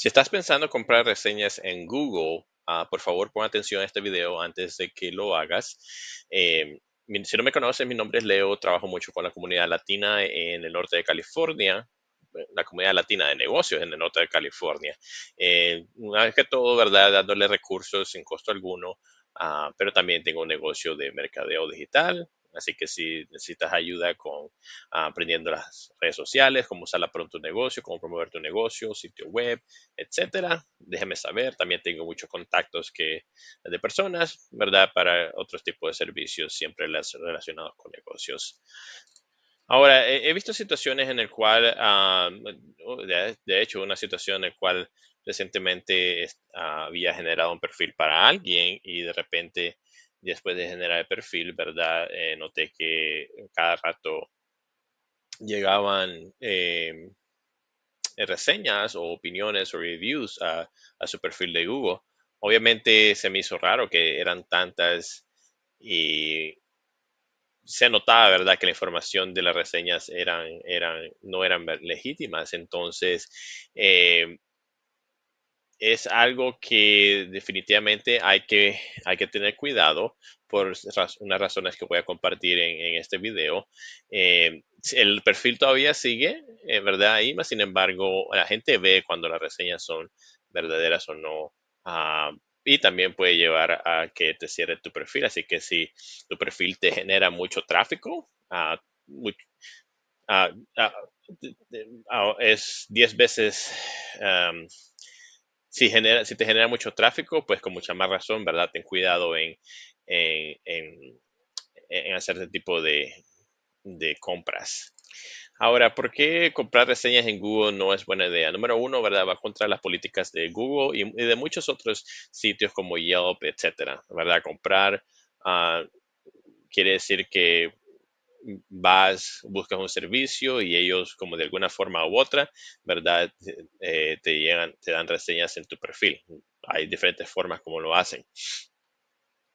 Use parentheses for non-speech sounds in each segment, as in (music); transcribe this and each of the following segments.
Si estás pensando comprar reseñas en Google, ah, por favor pon atención a este video antes de que lo hagas. Em, si no me conoces, mi nombre es Leo, trabajo mucho con la comunidad latina en el norte de California, la comunidad latina de negocios en el norte de California. Eh, una vez que todo, ¿verdad? Dándole recursos sin costo alguno, ah, pero también tengo un negocio de mercadeo digital, Así que si necesitas ayuda con ah, aprendiendo las redes sociales, cómo usarla para pronto tu negocio, cómo promover tu negocio, sitio web, etcétera, déjame saber. También tengo muchos contactos que, de personas, ¿verdad? Para otros tipos de servicios, siempre relacionados con negocios. Ahora, he, visto situaciones en el cual, ah, de, hecho, una situación en la cual recientemente ah, había generado un perfil para alguien y de repente después de generar el perfil, ¿verdad? Eh, noté que cada rato llegaban eh, reseñas o opiniones o reviews a, su perfil de Google. Obviamente se me hizo raro que eran tantas y se notaba, ¿verdad?, que la información de las reseñas eran, eran, no eran legítimas. Entonces, eh, es algo que definitivamente hay que, hay que tener cuidado por unas razones que voy a compartir en, este video. Eh, el perfil todavía sigue, en eh, verdad, ahí, más sin embargo, la gente ve cuando las reseñas son verdaderas o no. Ah, y también puede llevar a que te cierre tu perfil. Así que si tu perfil te genera mucho tráfico, ah, ah, es 10 veces si, genera, si te genera mucho tráfico, pues con mucha más razón, ¿verdad? Ten cuidado en, en, hacer este tipo de, compras. Ahora, ¿por qué comprar reseñas en Google no es buena idea? Número uno, ¿verdad? Va contra las políticas de Google y, de muchos otros sitios como Yelp, etcétera, ¿verdad? Comprar ah, quiere decir que vas, buscas un servicio y ellos como de alguna forma u otra, ¿verdad? Eh, te llegan, te dan reseñas en tu perfil. Hay diferentes formas como lo hacen.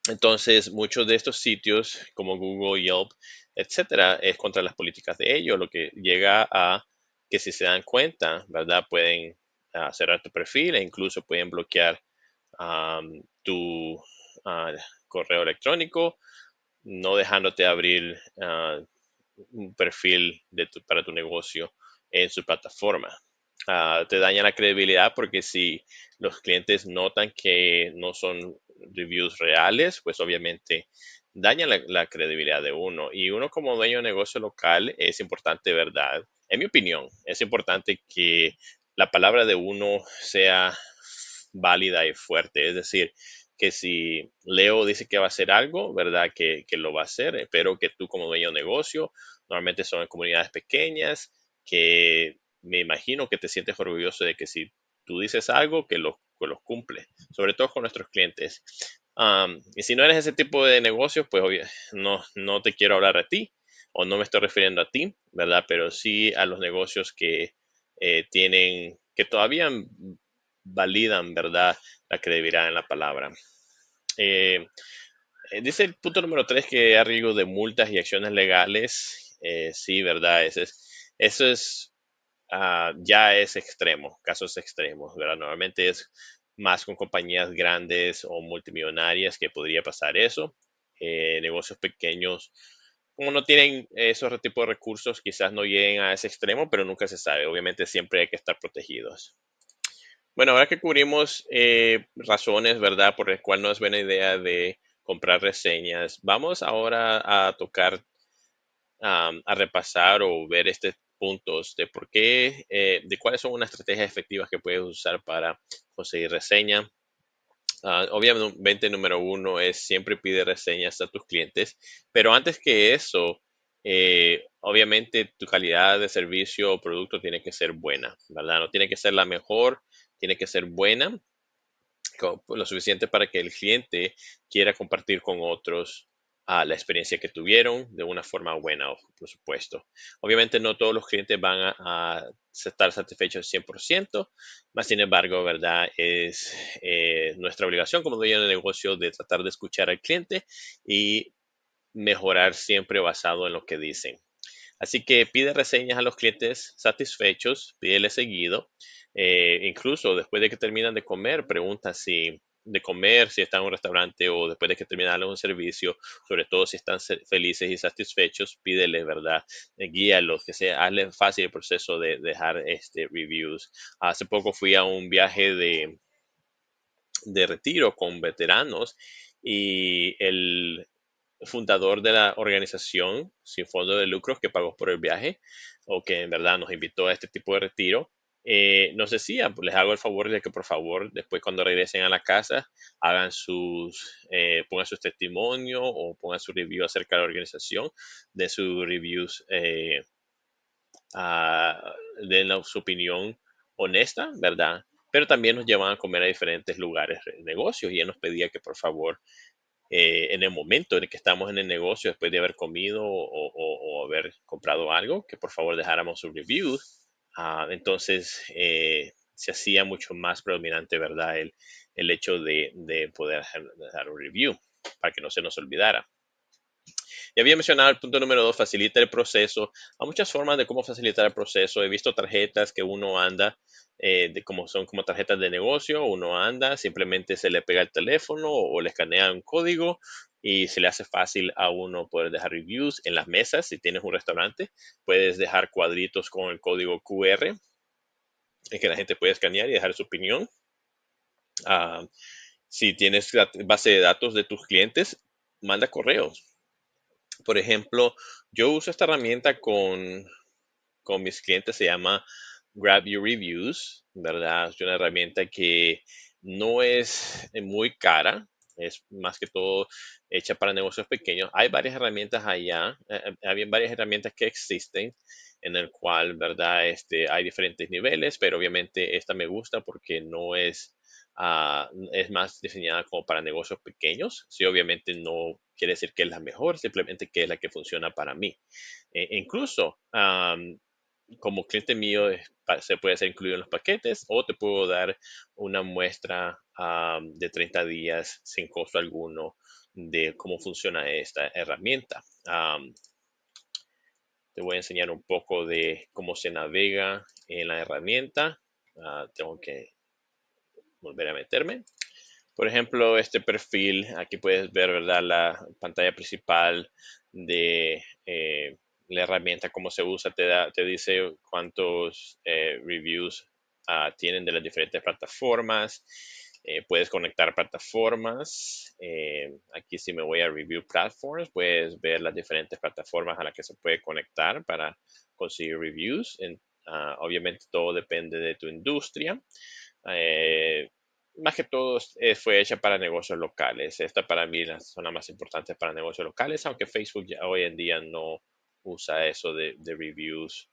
Entonces, muchos de estos sitios como Google, Yelp, etcétera, es contra las políticas de ellos, lo que llega a que si se dan cuenta, ¿verdad? Pueden ah, cerrar tu perfil e incluso pueden bloquear tu ah, correo electrónico no dejándote abrir ah, un perfil para tu negocio en su plataforma. Ah, te daña la credibilidad porque si los clientes notan que no son reviews reales, pues obviamente daña la, la, credibilidad de uno. Y uno como dueño de negocio local es importante, ¿verdad? En mi opinión, es importante que la palabra de uno sea válida y fuerte. Es decir, que si Leo dice que va a hacer algo, ¿verdad? Que, lo va a hacer. Espero que tú como dueño de negocio, normalmente son en comunidades pequeñas, que me imagino que te sientes orgulloso de que si tú dices algo, que lo que sobre todo con nuestros clientes. Ah, y si no eres ese tipo de negocios, pues obvio, no, no te quiero hablar a ti o no me estoy refiriendo a ti, ¿verdad? Pero sí a los negocios que eh, tienen, que todavía validan, ¿verdad?, la credibilidad en la palabra. Eh, eh, dice el punto número tres que hay riesgo de multas y acciones legales. Eh, sí, ¿verdad? Eso es, eso es ah, ya es extremo, casos extremos, ¿verdad? Normalmente es más con compañías grandes o multimillonarias que podría pasar eso. negocios pequeños, como no tienen esos tipos de recursos, quizás no lleguen a ese extremo, pero nunca se sabe. Obviamente siempre hay que estar protegidos. Bueno, ahora que cubrimos eh, razones, ¿verdad?, por las cuales no es buena idea de comprar reseñas, vamos ahora a tocar, a repasar o ver estos puntos de por qué, eh, de cuáles son unas estrategias efectivas que puedes usar para conseguir reseña. Obviamente, ah, obviamente, número uno es siempre pide reseñas a tus clientes, pero antes que eso, eh, obviamente tu calidad de servicio o producto tiene que ser buena, ¿verdad? No tiene que ser la mejor, tiene que ser buena, pues, lo suficiente para que el cliente quiera compartir con otros ah, la experiencia que tuvieron de una forma buena, por supuesto. Obviamente no todos los clientes van a, estar satisfechos al 100%, más sin embargo, ¿verdad? Es eh, nuestra obligación como dueño de negocio de tratar de escuchar al cliente y mejorar siempre basado en lo que dicen. Así que pide reseñas a los clientes satisfechos, pídele seguido. Eh, incluso después de que terminan de comer, pregunta si de comer, si están en un restaurante o después de que terminan un servicio, sobre todo si están felices y satisfechos, pídele, ¿verdad? Eh, guíalos, que sea, hazle fácil el proceso de, de dejar este, reviews. Hace poco fui a un viaje de, de retiro con veteranos y el, fundador de la organización sin fondo de lucros que pagó por el viaje o que en verdad nos invitó a este tipo de retiro, eh, no nos ah, pues, decía, les hago el favor de que por favor después cuando regresen a la casa hagan sus, eh, pongan sus testimonios o pongan su review acerca de la organización, de sus reviews, de eh, den su opinión honesta, ¿verdad? Pero también nos llevaban a comer a diferentes lugares, negocios, y él nos pedía que por favor eh, en el momento en el que estamos en el negocio, después de haber comido o, haber comprado algo, que por favor dejáramos un review. Ah, entonces eh, se hacía mucho más predominante, ¿verdad? El, el hecho de, de poder dejar un review para que no se nos olvidara. Y había mencionado el punto número dos, facilita el proceso. Hay muchas formas de cómo facilitar el proceso. He visto tarjetas que uno anda, eh, de como son como tarjetas de negocio, uno anda, simplemente se le pega el teléfono o le escanea un código y se le hace fácil a uno poder dejar reviews en las mesas. Si tienes un restaurante, puedes dejar cuadritos con el código QR en que la gente puede escanear y dejar su opinión. Ah, si tienes base de datos de tus clientes, manda correos por ejemplo, yo uso esta herramienta con, mis clientes, se llama Grab Your Reviews, ¿verdad? Es una herramienta que no es eh, muy cara, es más que todo hecha para negocios pequeños. Hay varias herramientas allá, eh, eh, hay varias herramientas que existen en el cual, ¿verdad? Este, hay diferentes niveles, pero obviamente esta me gusta porque no es Ah, es más diseñada como para negocios pequeños. Sí, obviamente no quiere decir que es la mejor, simplemente que es la que funciona para mí. Eh, incluso, como cliente mío, se puede ser incluido en los paquetes o te puedo dar una muestra de 30 días sin costo alguno de cómo funciona esta herramienta. te voy a enseñar un poco de cómo se navega en la herramienta. Ah, tengo que volver a meterme. Por ejemplo, este perfil, aquí puedes ver ¿verdad? la pantalla principal de eh, la herramienta, cómo se usa, te, da, te dice cuántos eh, reviews ah, tienen de las diferentes plataformas. Eh, puedes conectar plataformas. aquí si me voy a Review Platforms, puedes ver las diferentes plataformas a las que se puede conectar para conseguir reviews. Ah, obviamente todo depende de tu industria. Eh, más que todo eh, fue hecha para negocios locales. Esta para mí es la zona más importante para negocios locales, aunque Facebook hoy en día no usa eso de, reviews.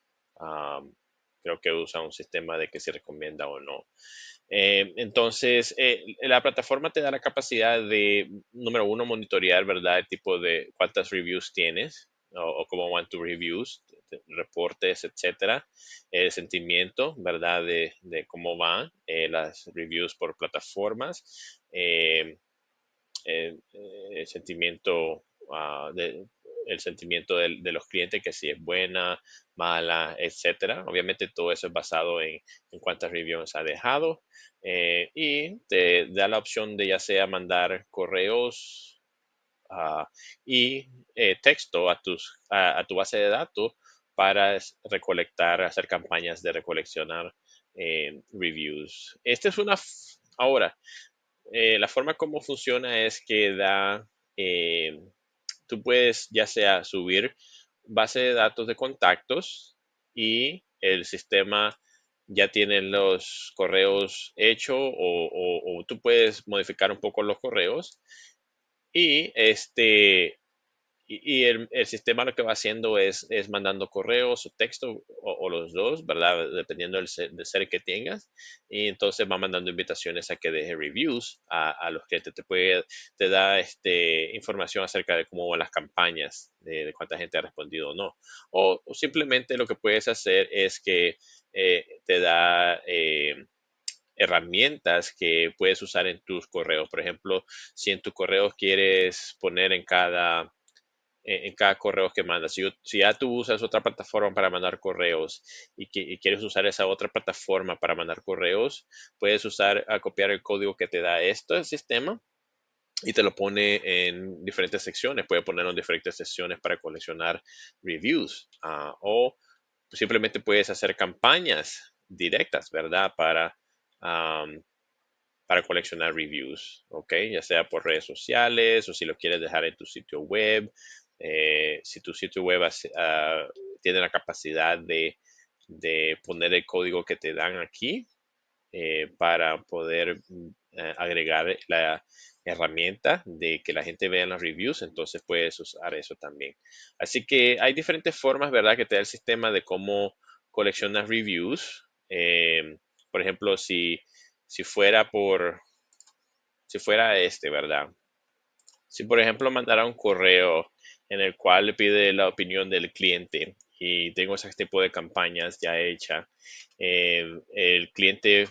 creo que usa un sistema de que se recomienda o no. Eh, entonces, la plataforma te da la capacidad de, número uno, monitorear, ¿verdad? El tipo de cuántas reviews tienes o, como cómo to to reviews. Este, reportes, etcétera, el eh, sentimiento, ¿verdad? De, cómo van eh, las reviews por plataformas, eh, el, sentimiento ah, de, el sentimiento de, los clientes, que si es buena, mala, etcétera. Obviamente todo eso es basado en, cuántas reviews ha dejado y te da la opción de ya sea mandar correos ah, y texto a, tu base de datos para recolectar, hacer campañas de recoleccionar eh, reviews. Esta es una, ahora, eh, la forma como funciona es que da, eh, tú puedes ya sea subir base de datos de contactos y el sistema ya tiene los correos hecho o, o, tú puedes modificar un poco los correos y este y el, el, sistema lo que va haciendo es, es mandando correos o texto o, los dos, ¿verdad? Dependiendo del ser, que tengas. Y entonces va mandando invitaciones a que deje reviews a, a los clientes. Te, puede, te da este, información acerca de cómo van las campañas, de, cuánta gente ha respondido o no. O, simplemente lo que puedes hacer es que eh, te da... Eh, herramientas que puedes usar en tus correos. Por ejemplo, si en tus correos quieres poner en cada en, cada correo que mandas. Si, ya tú usas otra plataforma para mandar correos y, que, quieres usar esa otra plataforma para mandar correos, puedes usar a copiar el código que te da esto el sistema y te lo pone en diferentes secciones. Puede ponerlo en diferentes secciones para coleccionar reviews ah, o simplemente puedes hacer campañas directas, ¿verdad? Para para coleccionar reviews, ¿ok? Ya sea por redes sociales o si lo quieres dejar en tu sitio web eh, si tu sitio web ah, tiene la capacidad de, poner el código que te dan aquí eh, para poder mm, eh, agregar la herramienta de que la gente vea las reviews, entonces puedes usar eso también. Así que hay diferentes formas, ¿verdad?, que te da el sistema de cómo coleccionas reviews. Em, por ejemplo, si, si fuera por, si fuera este, ¿verdad? Si por ejemplo mandara un correo en el cual pide la opinión del cliente y tengo ese tipo de campañas ya hecha eh, el cliente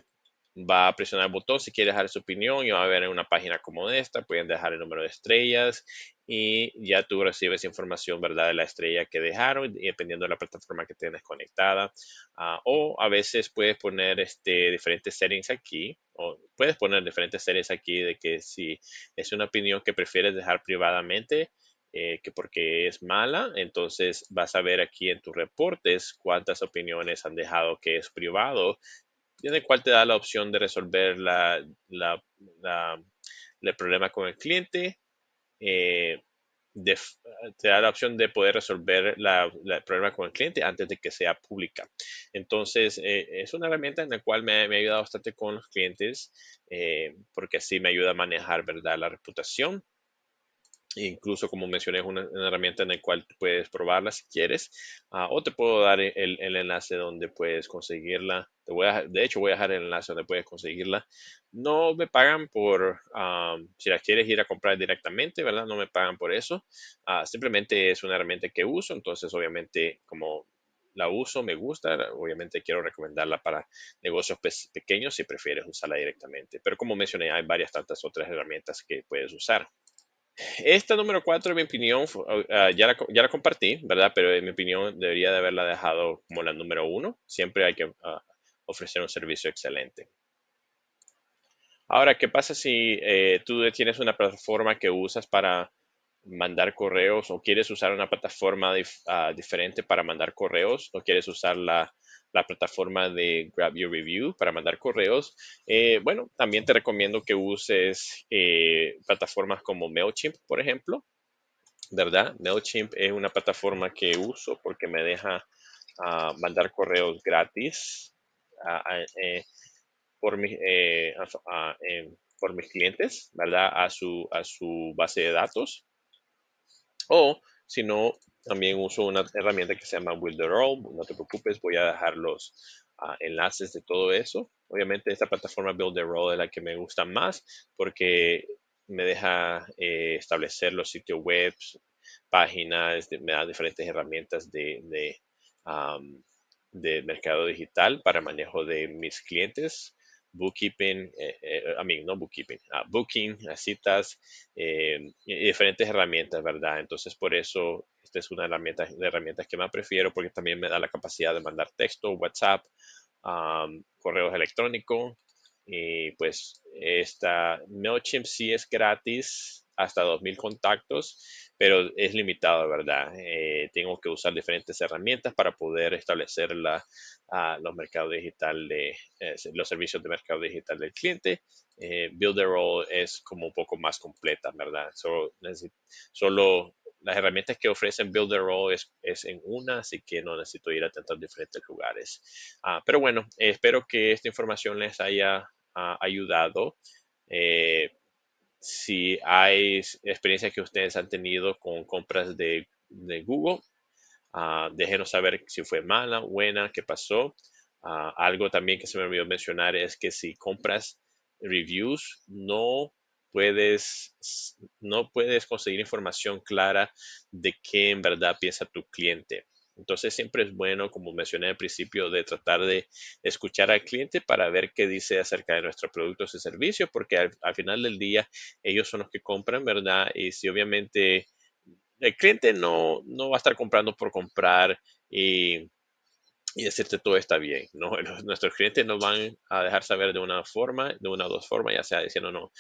va a presionar el botón si quiere dejar su opinión y va a ver en una página como esta, pueden dejar el número de estrellas y ya tú recibes información, ¿verdad? De la estrella que dejaron, dependiendo de la plataforma que tienes conectada. Ah, o a veces puedes poner este, diferentes settings aquí, o puedes poner diferentes settings aquí de que si es una opinión que prefieres dejar privadamente, eh, que porque es mala, entonces vas a ver aquí en tus reportes cuántas opiniones han dejado que es privado, y el cual te da la opción de resolver el problema con el cliente. Eh, te da la opción de poder resolver el problema con el cliente antes de que sea pública. Entonces, eh, es una herramienta en la cual me, ha ayudado bastante con los clientes, porque así me ayuda a manejar, ¿verdad?, la reputación Incluso, como mencioné, es una, herramienta en la cual puedes probarla si quieres. Ah, o te puedo dar el, enlace donde puedes conseguirla. Te voy de hecho, voy a dejar el enlace donde puedes conseguirla. No me pagan por, ah, si la quieres ir a comprar directamente, ¿verdad? No me pagan por eso. Ah, simplemente es una herramienta que uso. Entonces, obviamente, como la uso, me gusta, obviamente quiero recomendarla para negocios pues, pequeños si prefieres usarla directamente. Pero como mencioné, hay varias tantas otras herramientas que puedes usar. Esta número 4, en mi opinión, ah, ah, ya, la, compartí, ¿verdad? Pero en mi opinión debería de haberla dejado como la número uno. Siempre hay que ah, ofrecer un servicio excelente. Ahora, ¿qué pasa si eh, tú tienes una plataforma que usas para mandar correos o quieres usar una plataforma diferente para mandar correos o quieres usar la la plataforma de Grab Your Review para mandar correos. Eh, bueno, también te recomiendo que uses eh, plataformas como MailChimp, por ejemplo. ¿Verdad? MailChimp es una plataforma que uso porque me deja ah, mandar correos gratis eh, por, por mis clientes, ¿verdad? A su, a su base de datos. O sino también uso una herramienta que se llama Builderall. No te preocupes, voy a dejar los ah, enlaces de todo eso. Obviamente esta plataforma Builderall es la que me gusta más porque me deja eh, establecer los sitios web, páginas, me da diferentes herramientas de mercado digital para manejo de mis clientes bookkeeping, a eh, eh, mí, no bookkeeping, ah, booking, las citas eh, y diferentes herramientas, ¿verdad? Entonces, por eso, esta es una de las herramientas, que más prefiero porque también me da la capacidad de mandar texto, WhatsApp, correos electrónicos. Y pues esta MailChimp sí es gratis hasta 2.000 contactos, pero es limitado, ¿verdad? Eh, tengo que usar diferentes herramientas para poder establecer la, los mercados digitales, eh, los servicios de mercado digital del cliente. Eh, Builderall es como un poco más completa, ¿verdad? Solo, las herramientas que ofrecen Builderall es, es en una, así que no necesito ir a tantos diferentes lugares. Ah, pero bueno, espero que esta información les haya ah, ayudado. Eh, si hay experiencias que ustedes han tenido con compras de, Google. Ah, déjenos saber si fue mala, buena, qué pasó. Ah, algo también que se me olvidó mencionar es que si compras reviews, no puedes, no puedes conseguir información clara de qué en verdad piensa tu cliente. Entonces siempre es bueno, como mencioné al principio, de tratar de escuchar al cliente para ver qué dice acerca de nuestros productos y servicios, porque al, final del día ellos son los que compran, ¿verdad? Y si obviamente el cliente no, no va a estar comprando por comprar y y decirte todo está bien. ¿no? (laughs) Nuestros clientes nos van a dejar saber de una forma, de una o dos formas, ya sea diciendo no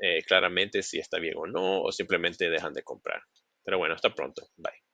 eh, claramente si está bien o no, o simplemente dejan de comprar. Pero bueno, hasta pronto. Bye.